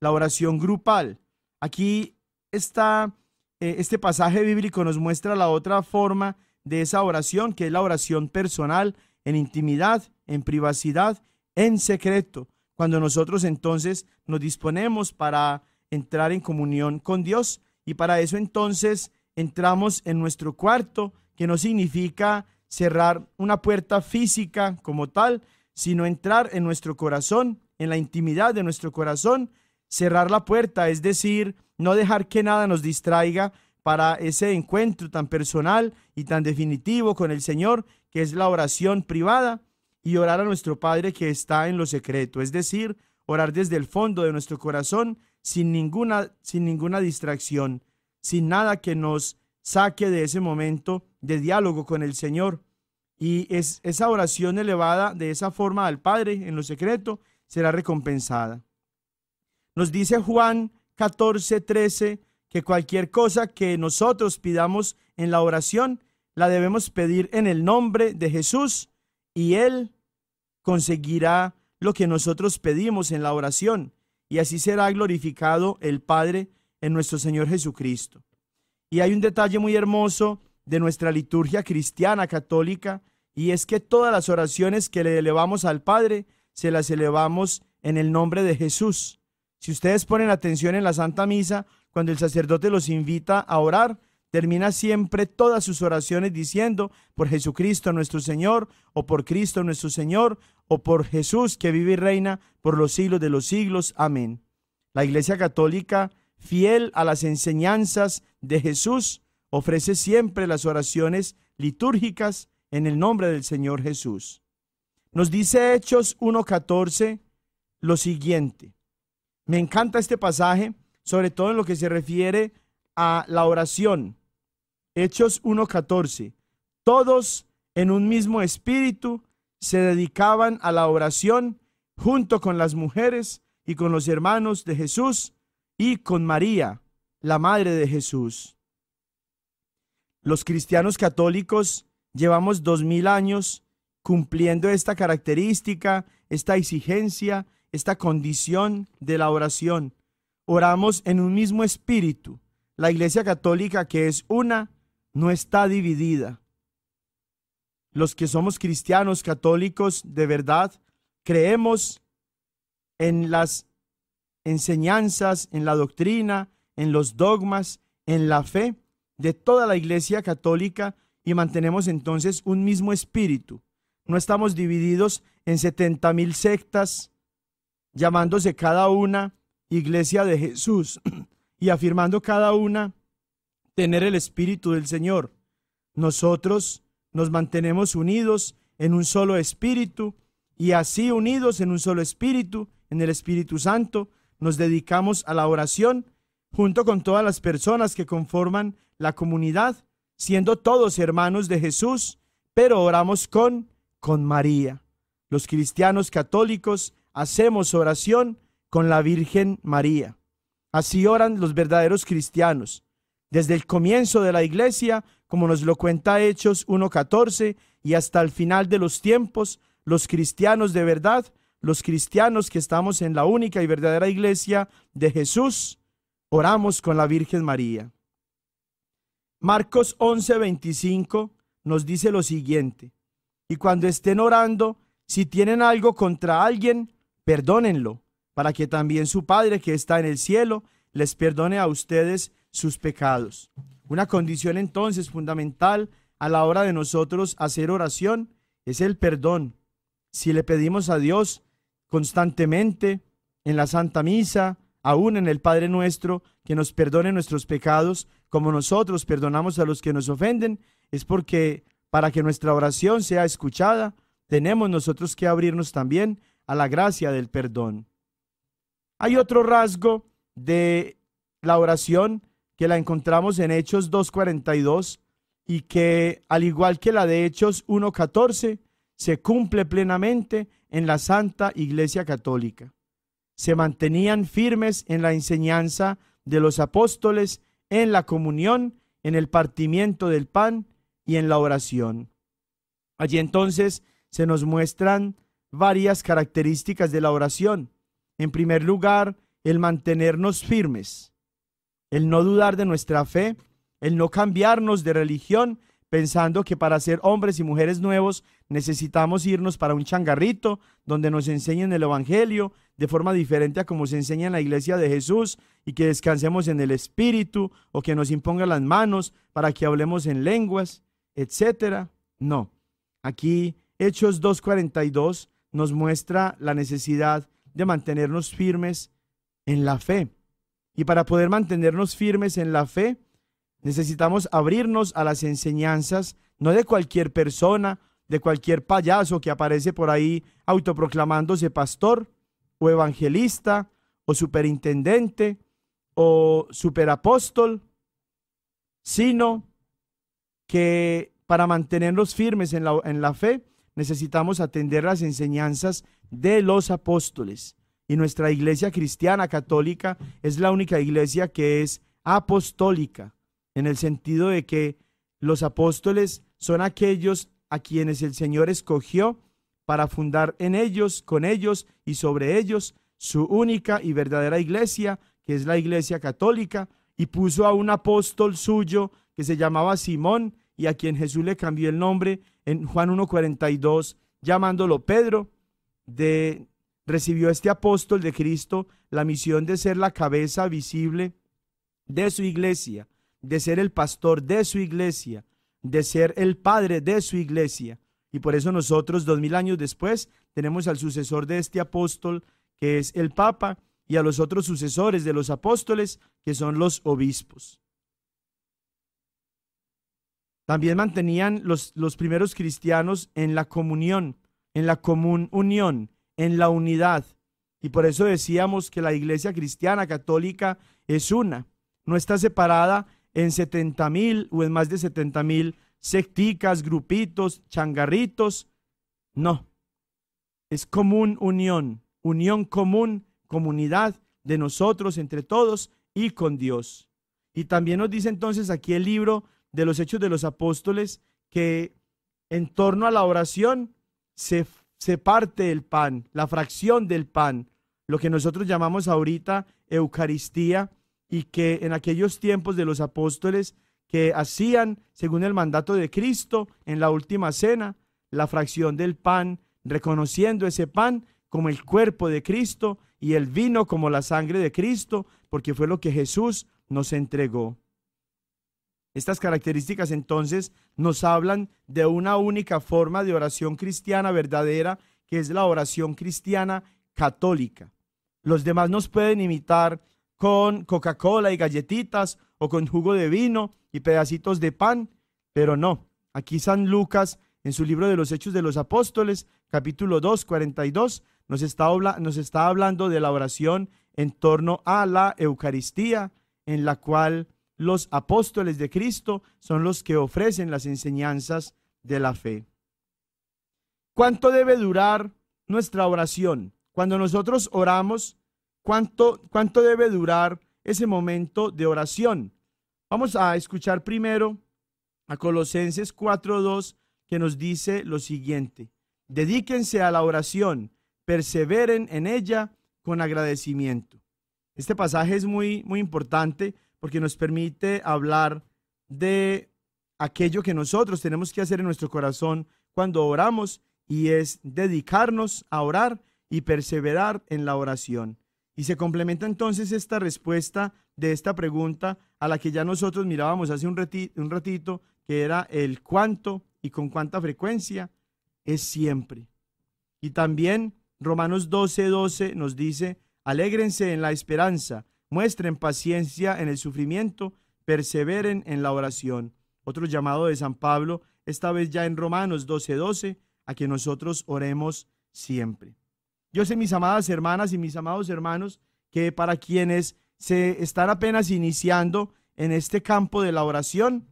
[SPEAKER 2] la oración grupal. Aquí está, eh, este pasaje bíblico nos muestra la otra forma de esa oración, que es la oración personal, en intimidad, en privacidad, en secreto. Cuando nosotros entonces nos disponemos para entrar en comunión con Dios y para eso entonces entramos en nuestro cuarto, que no significa cerrar una puerta física como tal, sino entrar en nuestro corazón, en la intimidad de nuestro corazón, cerrar la puerta, es decir, no dejar que nada nos distraiga para ese encuentro tan personal y tan definitivo con el Señor, que es la oración privada, y orar a nuestro Padre que está en lo secreto, es decir, orar desde el fondo de nuestro corazón sin ninguna, sin ninguna distracción, sin nada que nos saque de ese momento de diálogo con el Señor. Y es, esa oración elevada de esa forma al Padre en lo secreto será recompensada. Nos dice Juan 14, 13 que cualquier cosa que nosotros pidamos en la oración, la debemos pedir en el nombre de Jesús y Él conseguirá lo que nosotros pedimos en la oración y así será glorificado el Padre en nuestro Señor Jesucristo. Y hay un detalle muy hermoso de nuestra liturgia cristiana católica y es que todas las oraciones que le elevamos al Padre se las elevamos en el nombre de Jesús. Si ustedes ponen atención en la Santa Misa, cuando el sacerdote los invita a orar, termina siempre todas sus oraciones diciendo, por Jesucristo nuestro Señor, o por Cristo nuestro Señor, o por Jesús que vive y reina por los siglos de los siglos. Amén. La Iglesia Católica, fiel a las enseñanzas de Jesús, ofrece siempre las oraciones litúrgicas en el nombre del Señor Jesús. Nos dice Hechos 1.14 lo siguiente. Me encanta este pasaje, sobre todo en lo que se refiere a la oración. Hechos 1.14. Todos en un mismo espíritu se dedicaban a la oración junto con las mujeres y con los hermanos de Jesús y con María, la madre de Jesús. Los cristianos católicos llevamos dos mil años cumpliendo esta característica, esta exigencia, esta condición de la oración. Oramos en un mismo espíritu. La Iglesia Católica, que es una, no está dividida. Los que somos cristianos católicos de verdad creemos en las enseñanzas, en la doctrina, en los dogmas, en la fe de toda la Iglesia católica y mantenemos entonces un mismo espíritu. No estamos divididos en 70 mil sectas, llamándose cada una Iglesia de Jesús y afirmando cada una tener el Espíritu del Señor. Nosotros nos mantenemos unidos en un solo espíritu y así unidos en un solo espíritu, en el Espíritu Santo, nos dedicamos a la oración junto con todas las personas que conforman la comunidad, siendo todos hermanos de Jesús, pero oramos con, con María. Los cristianos católicos hacemos oración con la Virgen María. Así oran los verdaderos cristianos desde el comienzo de la iglesia, como nos lo cuenta Hechos 1.14, y hasta el final de los tiempos, los cristianos de verdad, los cristianos que estamos en la única y verdadera iglesia de Jesús, oramos con la Virgen María. Marcos 11.25 nos dice lo siguiente, y cuando estén orando, si tienen algo contra alguien, perdónenlo, para que también su Padre que está en el cielo les perdone a ustedes sus pecados. Una condición entonces fundamental a la hora de nosotros hacer oración es el perdón. Si le pedimos a Dios constantemente en la Santa Misa, aún en el Padre nuestro, que nos perdone nuestros pecados, como nosotros perdonamos a los que nos ofenden, es porque para que nuestra oración sea escuchada, tenemos nosotros que abrirnos también a la gracia del perdón. Hay otro rasgo de la oración que la encontramos en Hechos 2.42 y que, al igual que la de Hechos 1.14, se cumple plenamente en la Santa Iglesia Católica. Se mantenían firmes en la enseñanza de los apóstoles, en la comunión, en el partimiento del pan y en la oración. Allí entonces se nos muestran varias características de la oración. En primer lugar, el mantenernos firmes el no dudar de nuestra fe, el no cambiarnos de religión pensando que para ser hombres y mujeres nuevos necesitamos irnos para un changarrito donde nos enseñen el Evangelio de forma diferente a como se enseña en la iglesia de Jesús y que descansemos en el Espíritu o que nos impongan las manos para que hablemos en lenguas, etcétera. No. Aquí Hechos 2.42 nos muestra la necesidad de mantenernos firmes en la fe. Y para poder mantenernos firmes en la fe, necesitamos abrirnos a las enseñanzas, no de cualquier persona, de cualquier payaso que aparece por ahí autoproclamándose pastor o evangelista o superintendente o superapóstol, sino que para mantenernos firmes en la, en la fe necesitamos atender las enseñanzas de los apóstoles y nuestra iglesia cristiana católica es la única iglesia que es apostólica, en el sentido de que los apóstoles son aquellos a quienes el Señor escogió para fundar en ellos, con ellos y sobre ellos su única y verdadera iglesia, que es la iglesia católica, y puso a un apóstol suyo que se llamaba Simón y a quien Jesús le cambió el nombre en Juan 1.42, llamándolo Pedro, de recibió este apóstol de Cristo la misión de ser la cabeza visible de su iglesia, de ser el pastor de su iglesia, de ser el padre de su iglesia. Y por eso nosotros, dos mil años después, tenemos al sucesor de este apóstol, que es el Papa, y a los otros sucesores de los apóstoles, que son los obispos. También mantenían los, los primeros cristianos en la comunión, en la común unión, en la unidad. Y por eso decíamos que la iglesia cristiana católica es una, no está separada en 70 mil o en más de 70 mil secticas, grupitos, changarritos. No, es común unión, unión común, comunidad de nosotros, entre todos y con Dios. Y también nos dice entonces aquí el libro de los Hechos de los Apóstoles que en torno a la oración se se parte el pan, la fracción del pan, lo que nosotros llamamos ahorita Eucaristía y que en aquellos tiempos de los apóstoles que hacían, según el mandato de Cristo, en la última cena, la fracción del pan, reconociendo ese pan como el cuerpo de Cristo y el vino como la sangre de Cristo, porque fue lo que Jesús nos entregó. Estas características entonces nos hablan de una única forma de oración cristiana verdadera, que es la oración cristiana católica. Los demás nos pueden imitar con Coca-Cola y galletitas o con jugo de vino y pedacitos de pan, pero no. Aquí San Lucas, en su libro de los Hechos de los Apóstoles, capítulo 2, 42, nos está, nos está hablando de la oración en torno a la Eucaristía, en la cual los apóstoles de Cristo son los que ofrecen las enseñanzas de la fe. ¿Cuánto debe durar nuestra oración? Cuando nosotros oramos, ¿cuánto, cuánto debe durar ese momento de oración? Vamos a escuchar primero a Colosenses 4.2 que nos dice lo siguiente. Dedíquense a la oración, perseveren en ella con agradecimiento. Este pasaje es muy, muy importante porque nos permite hablar de aquello que nosotros tenemos que hacer en nuestro corazón cuando oramos y es dedicarnos a orar y perseverar en la oración. Y se complementa entonces esta respuesta de esta pregunta a la que ya nosotros mirábamos hace un, ratito, que era el cuánto y con cuánta frecuencia es siempre. Y también Romanos 12, 12 nos dice, alégrense en la esperanza, muestren paciencia en el sufrimiento, perseveren en la oración. Otro llamado de San Pablo, esta vez ya en Romanos 12:12, 12, a que nosotros oremos siempre. Yo sé, mis amadas hermanas y mis amados hermanos, que para quienes se están apenas iniciando en este campo de la oración,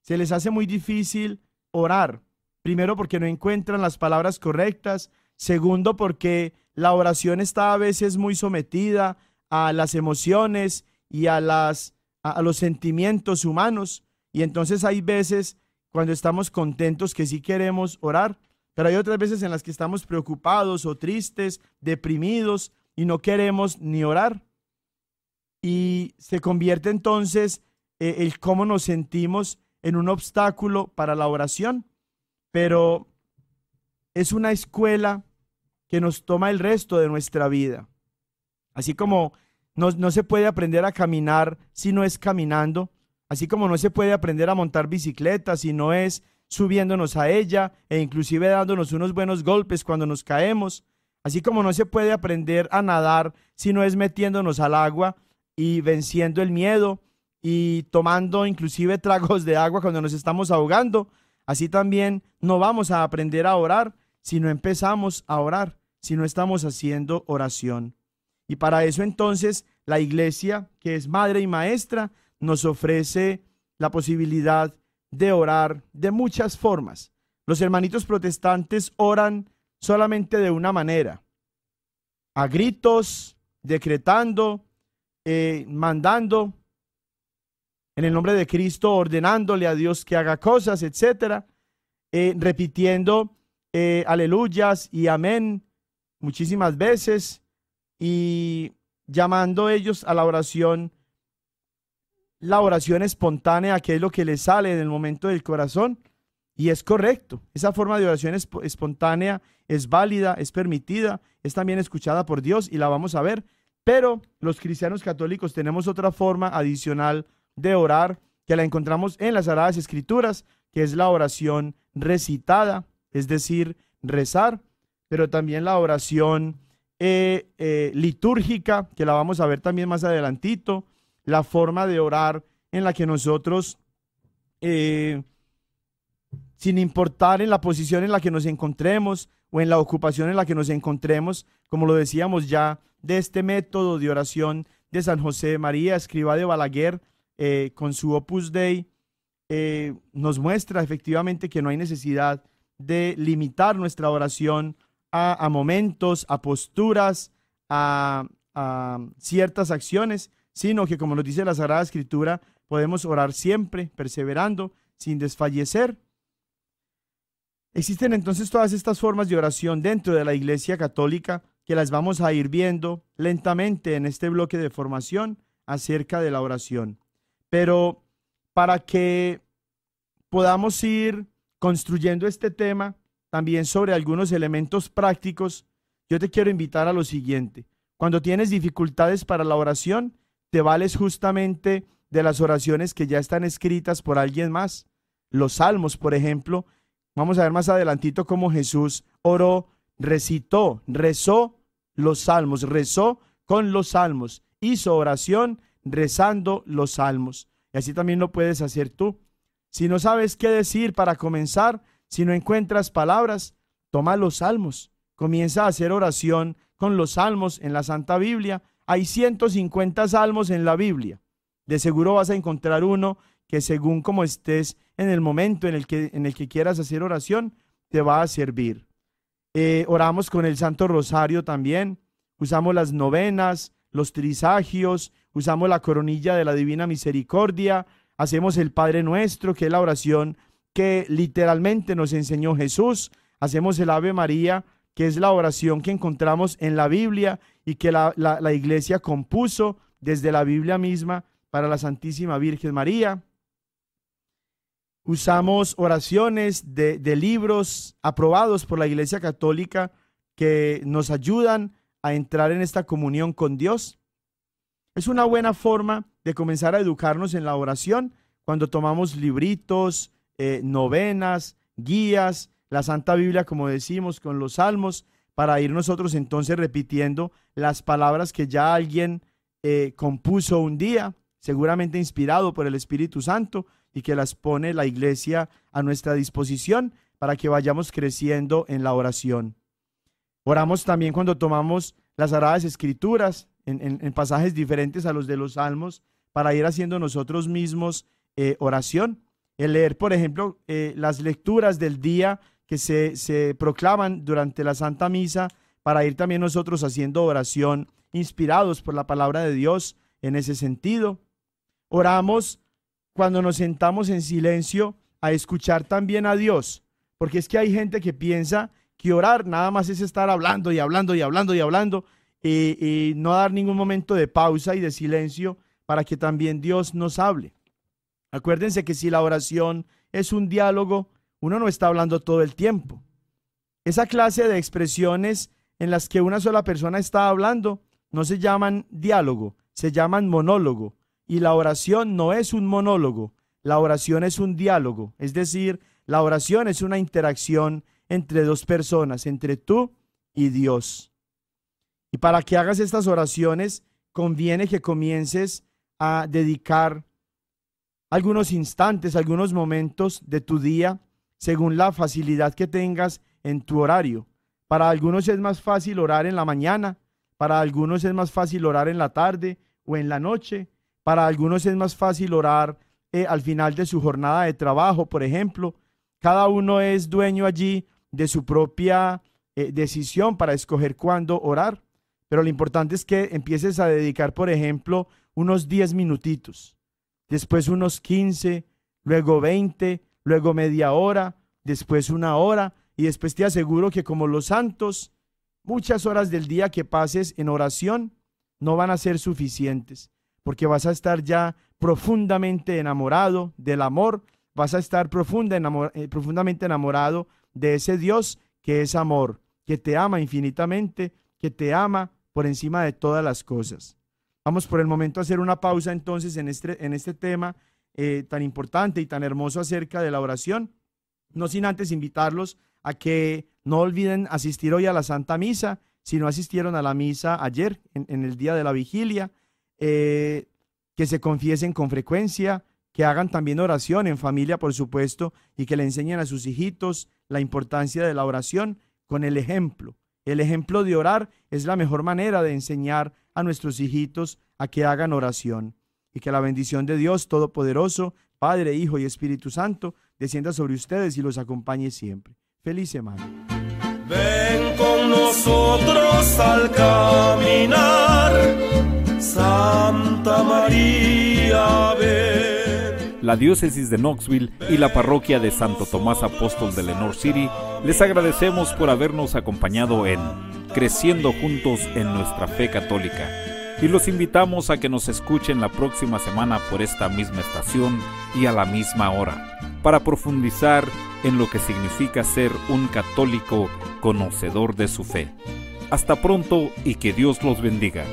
[SPEAKER 2] se les hace muy difícil orar. Primero porque no encuentran las palabras correctas. Segundo porque la oración está a veces muy sometida a las emociones y a, a, los sentimientos humanos. Y entonces hay veces cuando estamos contentos que sí queremos orar, pero hay otras veces en las que estamos preocupados o tristes, deprimidos y no queremos ni orar. Y se convierte entonces eh, el cómo nos sentimos en un obstáculo para la oración, pero es una escuela que nos toma el resto de nuestra vida. Así como no, se puede aprender a caminar si no es caminando, así como no se puede aprender a montar bicicleta si no es subiéndonos a ella e inclusive dándonos unos buenos golpes cuando nos caemos, así como no se puede aprender a nadar si no es metiéndonos al agua y venciendo el miedo y tomando inclusive tragos de agua cuando nos estamos ahogando, así también no vamos a aprender a orar si no empezamos a orar, si no estamos haciendo oración. Y para eso entonces la iglesia, que es madre y maestra, nos ofrece la posibilidad de orar de muchas formas. Los hermanitos protestantes oran solamente de una manera, a gritos, decretando, eh, mandando, en el nombre de Cristo, ordenándole a Dios que haga cosas, etcétera, eh, repitiendo eh, aleluyas y amén muchísimas veces, y llamando ellos a la oración, la oración espontánea, que es lo que les sale en el momento del corazón. Y es correcto, esa forma de oración espontánea es válida, es permitida, es también escuchada por Dios y la vamos a ver. Pero los cristianos católicos tenemos otra forma adicional de orar que la encontramos en las Sagradas Escrituras, que es la oración recitada, es decir, rezar, pero también la oración eh, eh, litúrgica, que la vamos a ver también más adelantito, la forma de orar en la que nosotros, eh, sin importar en la posición en la que nos encontremos o en la ocupación en la que nos encontremos, como lo decíamos ya, de este método de oración de San José de María, escriba de Balaguer, con su Opus Dei, nos muestra efectivamente que no hay necesidad de limitar nuestra oración a, momentos, a posturas, a, a ciertas acciones, sino que como nos dice la Sagrada Escritura, podemos orar siempre, perseverando, sin desfallecer. Existen entonces todas estas formas de oración dentro de la Iglesia Católica que las vamos a ir viendo lentamente en este bloque de formación acerca de la oración. Pero para que podamos ir construyendo este tema, también sobre algunos elementos prácticos, yo te quiero invitar a lo siguiente. Cuando tienes dificultades para la oración, te vales justamente de las oraciones que ya están escritas por alguien más. Los salmos, por ejemplo. Vamos a ver más adelantito cómo Jesús oró, recitó, rezó los salmos, rezó con los salmos, hizo oración rezando los salmos. Y así también lo puedes hacer tú. Si no sabes qué decir para comenzar, si no encuentras palabras, toma los salmos. Comienza a hacer oración con los salmos en la Santa Biblia. Hay 150 salmos en la Biblia. De seguro vas a encontrar uno que según como estés en el momento en el que, en el que quieras hacer oración, te va a servir. Eh, oramos con el Santo Rosario también. Usamos las novenas, los trisagios, usamos la coronilla de la Divina Misericordia, hacemos el Padre Nuestro, que es la oración que literalmente nos enseñó Jesús. Hacemos el Ave María, que es la oración que encontramos en la Biblia y que la, iglesia compuso desde la Biblia misma para la Santísima Virgen María. Usamos oraciones de, de libros aprobados por la Iglesia Católica que nos ayudan a entrar en esta comunión con Dios. Es una buena forma de comenzar a educarnos en la oración cuando tomamos libritos, eh, novenas, guías, la Santa Biblia, como decimos, con los salmos, para ir nosotros entonces repitiendo las palabras que ya alguien eh, compuso un día, seguramente inspirado por el Espíritu Santo, y que las pone la iglesia a nuestra disposición para que vayamos creciendo en la oración. Oramos también cuando tomamos las Sagradas Escrituras en, pasajes diferentes a los de los Salmos para ir haciendo nosotros mismos eh, oración el leer, por ejemplo, eh, las lecturas del día que se, proclaman durante la Santa Misa para ir también nosotros haciendo oración, inspirados por la palabra de Dios en ese sentido. Oramos cuando nos sentamos en silencio a escuchar también a Dios, porque es que hay gente que piensa que orar nada más es estar hablando y hablando y hablando y hablando y no dar ningún momento de pausa y de silencio para que también Dios nos hable. Acuérdense que si la oración es un diálogo, uno no está hablando todo el tiempo. Esa clase de expresiones en las que una sola persona está hablando no se llaman diálogo, se llaman monólogo. Y la oración no es un monólogo, la oración es un diálogo. Es decir, la oración es una interacción entre dos personas, entre tú y Dios. Y para que hagas estas oraciones, conviene que comiences a dedicar algunos instantes, algunos momentos de tu día, según la facilidad que tengas en tu horario. Para algunos es más fácil orar en la mañana, para algunos es más fácil orar en la tarde o en la noche, para algunos es más fácil orar eh, al final de su jornada de trabajo, por ejemplo. Cada uno es dueño allí de su propia eh, decisión para escoger cuándo orar, pero lo importante es que empieces a dedicar, por ejemplo, unos 10 minutitos después unos 15, luego 20, luego media hora, después una hora, y después te aseguro que como los santos, muchas horas del día que pases en oración no van a ser suficientes, porque vas a estar ya profundamente enamorado del amor, vas a estar profunda eh, profundamente enamorado de ese Dios que es amor, que te ama infinitamente, que te ama por encima de todas las cosas. Vamos por el momento a hacer una pausa entonces en este, en este tema eh, tan importante y tan hermoso acerca de la oración. No sin antes invitarlos a que no olviden asistir hoy a la Santa Misa, si no asistieron a la misa ayer, en, el día de la vigilia, eh, que se confiesen con frecuencia, que hagan también oración en familia, por supuesto, y que le enseñen a sus hijitos la importancia de la oración con el ejemplo. El ejemplo de orar es la mejor manera de enseñar a nuestros hijitos a que hagan oración y que la bendición de Dios Todopoderoso, Padre, Hijo y Espíritu Santo, descienda sobre ustedes y los acompañe siempre. Feliz semana.
[SPEAKER 1] Ven con nosotros al caminar, Santa María, la diócesis de Knoxville y la parroquia de Santo Tomás Apóstol de Lenore City, les agradecemos por habernos acompañado en Creciendo Juntos en nuestra Fe Católica. Y los invitamos a que nos escuchen la próxima semana por esta misma estación y a la misma hora, para profundizar en lo que significa ser un católico conocedor de su fe. Hasta pronto y que Dios los bendiga.